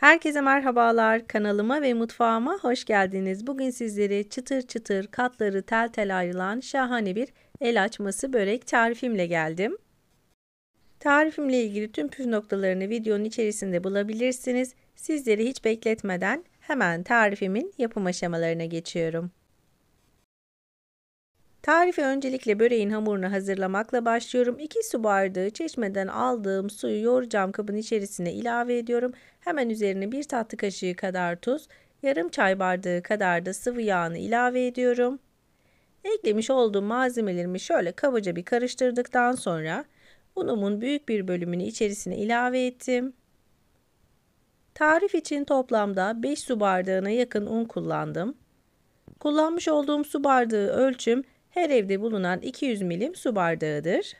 Herkese merhabalar. Kanalıma ve mutfağıma hoş geldiniz. Bugün sizlere çıtır çıtır katları tel tel ayrılan şahane bir el açması börek tarifimle geldim. Tarifimle ilgili tüm püf noktalarını videonun içerisinde bulabilirsiniz. Sizleri hiç bekletmeden hemen tarifimin yapım aşamalarına geçiyorum. Tarifi öncelikle böreğin hamurunu hazırlamakla başlıyorum. 2 su bardağı çeşmeden aldığım suyu yoğuracağım kabın içerisine ilave ediyorum. Hemen üzerine 1 tatlı kaşığı kadar tuz, yarım çay bardağı kadar da sıvı yağını ilave ediyorum. Eklemiş olduğum malzemelerimi şöyle kabaca bir karıştırdıktan sonra unumun büyük bir bölümünü içerisine ilave ettim. Tarif için toplamda 5 su bardağına yakın un kullandım. Kullanmış olduğum su bardağı ölçüm her evde bulunan 200 milim su bardağıdır.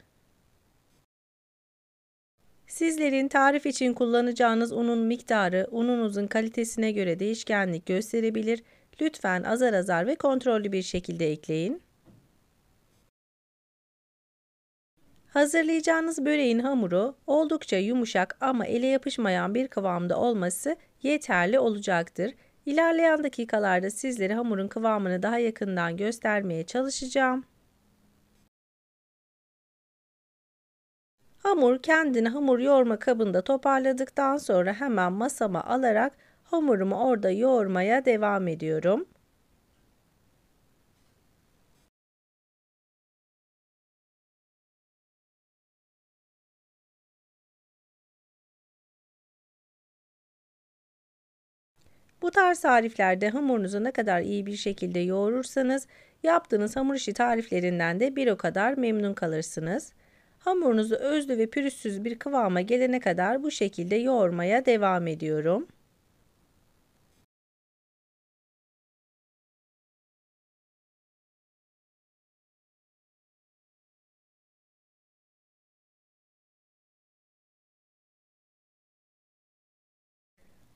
Sizlerin tarif için kullanacağınız unun miktarı ununuzun kalitesine göre değişkenlik gösterebilir. Lütfen azar azar ve kontrollü bir şekilde ekleyin. Hazırlayacağınız böreğin hamuru oldukça yumuşak ama ele yapışmayan bir kıvamda olması yeterli olacaktır. İlerleyen dakikalarda sizlere hamurun kıvamını daha yakından göstermeye çalışacağım. Hamur kendini hamur yoğurma kabında toparladıktan sonra hemen masama alarak hamurumu orada yoğurmaya devam ediyorum. Bu tarz tariflerde hamurunuzu ne kadar iyi bir şekilde yoğurursanız yaptığınız hamur işi tariflerinden de bir o kadar memnun kalırsınız. Hamurunuzu özlü ve pürüzsüz bir kıvama gelene kadar bu şekilde yoğurmaya devam ediyorum.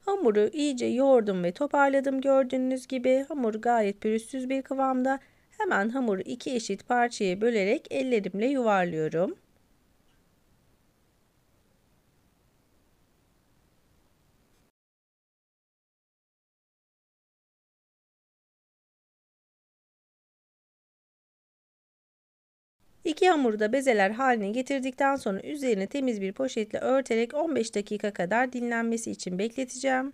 Hamuru iyice yoğurdum ve toparladım gördüğünüz gibi. Hamur gayet pürüzsüz bir kıvamda. Hemen hamuru iki eşit parçaya bölerek ellerimle yuvarlıyorum. İki hamuru da bezeler haline getirdikten sonra üzerine temiz bir poşetle örterek 15 dakika kadar dinlenmesi için bekleteceğim.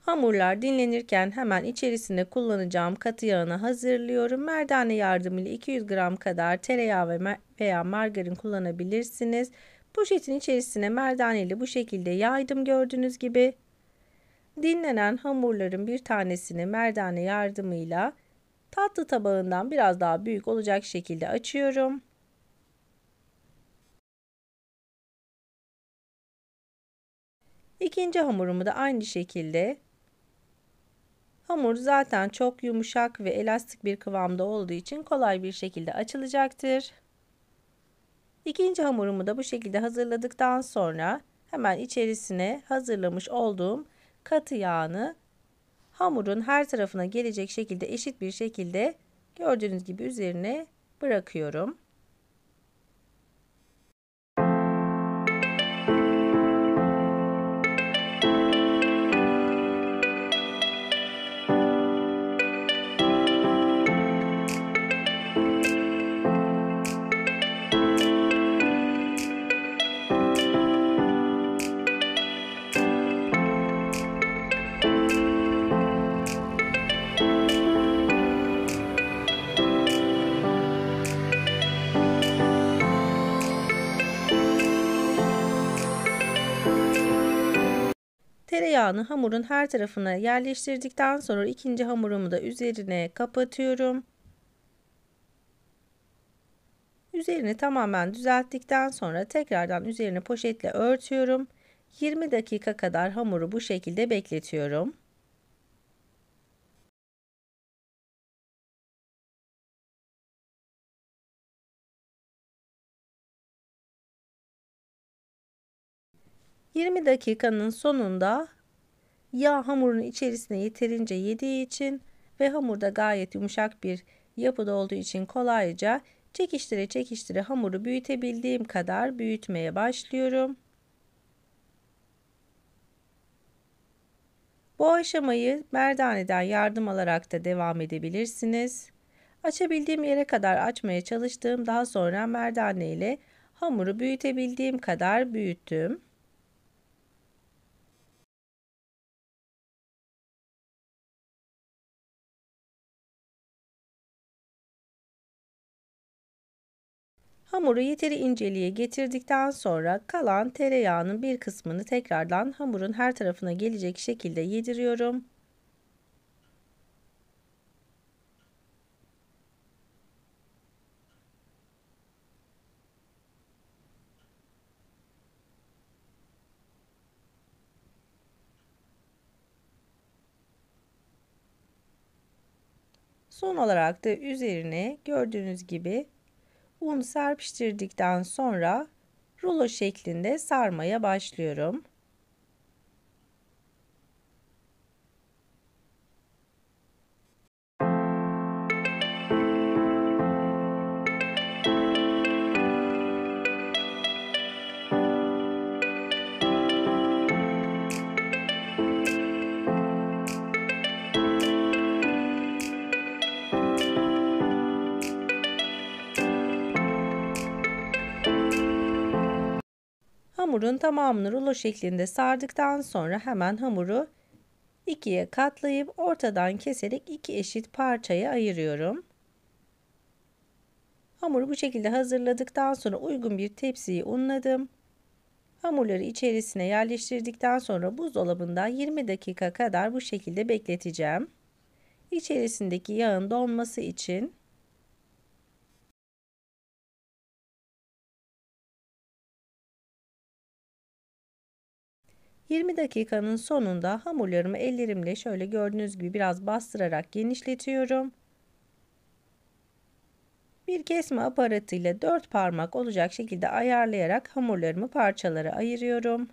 Hamurlar dinlenirken hemen içerisine kullanacağım katı yağını hazırlıyorum. Merdane yardımıyla 200 gram kadar tereyağı veya margarin kullanabilirsiniz. Poşetin içerisine merdaneyle bu şekilde yaydım gördüğünüz gibi. Dinlenen hamurların bir tanesini merdane yardımıyla Tatlı tabağından biraz daha büyük olacak şekilde açıyorum. İkinci hamurumu da aynı şekilde hamur zaten çok yumuşak ve elastik bir kıvamda olduğu için kolay bir şekilde açılacaktır. İkinci hamurumu da bu şekilde hazırladıktan sonra hemen içerisine hazırlamış olduğum katı yağını hamurun her tarafına gelecek şekilde eşit bir şekilde gördüğünüz gibi üzerine bırakıyorum. yağını hamurun her tarafına yerleştirdikten sonra ikinci hamurumu da üzerine kapatıyorum. Üzerini tamamen düzelttikten sonra tekrardan üzerine poşetle örtüyorum. 20 dakika kadar hamuru bu şekilde bekletiyorum. Yirmi dakikanın sonunda Yağ hamurun içerisine yeterince yediği için ve hamurda gayet yumuşak bir yapıda olduğu için kolayca çekiştire çekiştire hamuru büyütebildiğim kadar büyütmeye başlıyorum. Bu aşamayı merdaneden yardım alarak da devam edebilirsiniz. Açabildiğim yere kadar açmaya çalıştığım daha sonra merdane ile hamuru büyütebildiğim kadar büyüttüm. Hamuru yeteri inceliğe getirdikten sonra kalan tereyağının bir kısmını tekrardan hamurun her tarafına gelecek şekilde yediriyorum. Son olarak da üzerine gördüğünüz gibi Un serpiştirdikten sonra rulo şeklinde sarmaya başlıyorum. Hamurun tamamını rulo şeklinde sardıktan sonra hemen hamuru ikiye katlayıp ortadan keserek iki eşit parçaya ayırıyorum. Hamuru bu şekilde hazırladıktan sonra uygun bir tepsiyi unladım. Hamurları içerisine yerleştirdikten sonra buzdolabında 20 dakika kadar bu şekilde bekleteceğim. İçerisindeki yağın donması için 20 dakikanın sonunda hamurlarımı ellerimle şöyle gördüğünüz gibi biraz bastırarak genişletiyorum. Bir kesme aparatıyla 4 parmak olacak şekilde ayarlayarak hamurlarımı parçalara ayırıyorum.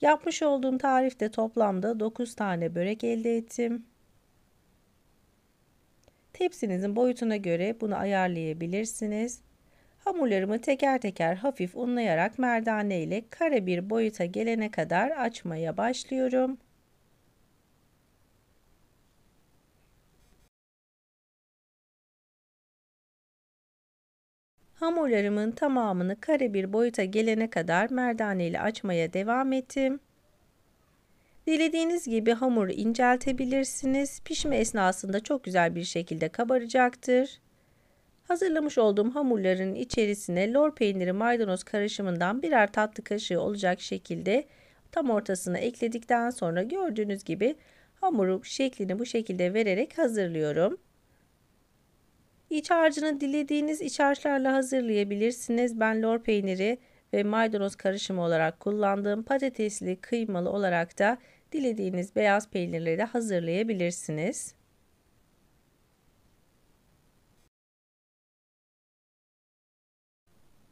Yapmış olduğum tarifte toplamda 9 tane börek elde ettim. Tepsinizin boyutuna göre bunu ayarlayabilirsiniz. Hamurlarımı teker teker hafif unlayarak merdane ile kare bir boyuta gelene kadar açmaya başlıyorum. Hamurlarımın tamamını kare bir boyuta gelene kadar merdane ile açmaya devam ettim. Dilediğiniz gibi hamuru inceltebilirsiniz. Pişme esnasında çok güzel bir şekilde kabaracaktır. Hazırlamış olduğum hamurların içerisine lor peyniri maydanoz karışımından birer tatlı kaşığı olacak şekilde tam ortasına ekledikten sonra gördüğünüz gibi hamuru şeklini bu şekilde vererek hazırlıyorum. İç harcını dilediğiniz iç harçlarla hazırlayabilirsiniz. Ben lor peyniri ve maydanoz karışımı olarak kullandığım patatesli kıymalı olarak da dilediğiniz beyaz peynirleri de hazırlayabilirsiniz.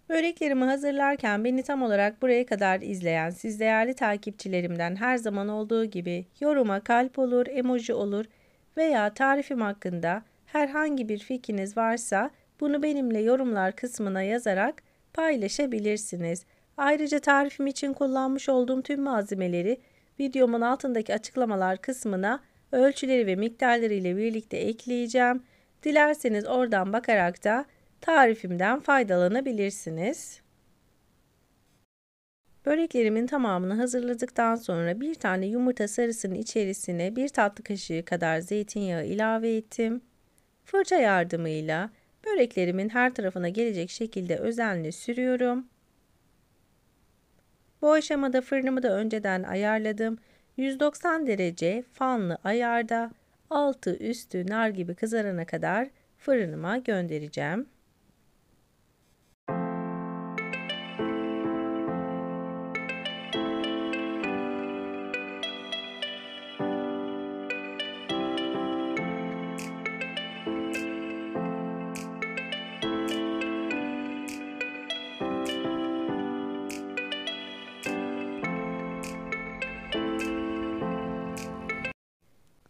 Böreklerimi hazırlarken beni tam olarak buraya kadar izleyen siz değerli takipçilerimden her zaman olduğu gibi yoruma kalp olur, emoji olur veya tarifim hakkında herhangi bir fikriniz varsa bunu benimle yorumlar kısmına yazarak paylaşabilirsiniz. Ayrıca tarifim için kullanmış olduğum tüm malzemeleri videomun altındaki açıklamalar kısmına ölçüleri ve miktarları ile birlikte ekleyeceğim. Dilerseniz oradan bakarak da tarifimden faydalanabilirsiniz. Böreklerimin tamamını hazırladıktan sonra bir tane yumurta sarısının içerisine bir tatlı kaşığı kadar zeytinyağı ilave ettim. Fırça yardımıyla böreklerimin her tarafına gelecek şekilde özenle sürüyorum. Bu aşamada fırınımı da önceden ayarladım. 190 derece fanlı ayarda altı üstü nar gibi kızarana kadar fırınıma göndereceğim.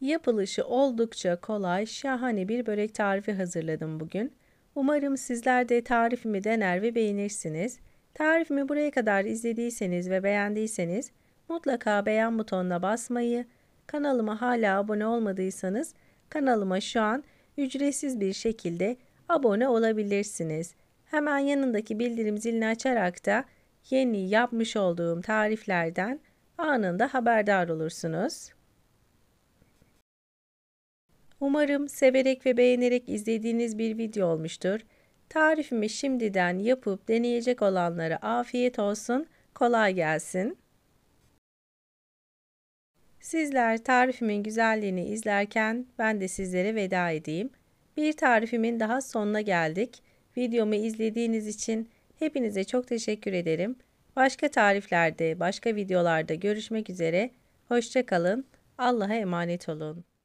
Yapılışı oldukça kolay, şahane bir börek tarifi hazırladım bugün. Umarım sizler de tarifimi dener ve beğenirsiniz. Tarifimi buraya kadar izlediyseniz ve beğendiyseniz mutlaka beğen butonuna basmayı, kanalıma hala abone olmadıysanız kanalıma şu an ücretsiz bir şekilde abone olabilirsiniz. Hemen yanındaki bildirim zilini açarak da yeni yapmış olduğum tariflerden anında haberdar olursunuz. Umarım severek ve beğenerek izlediğiniz bir video olmuştur. Tarifimi şimdiden yapıp deneyecek olanlara afiyet olsun, kolay gelsin. Sizler tarifimin güzelliğini izlerken ben de sizlere veda edeyim. Bir tarifimin daha sonuna geldik. Videomu izlediğiniz için hepinize çok teşekkür ederim. Başka tariflerde, başka videolarda görüşmek üzere. Hoşçakalın. Allah'a emanet olun.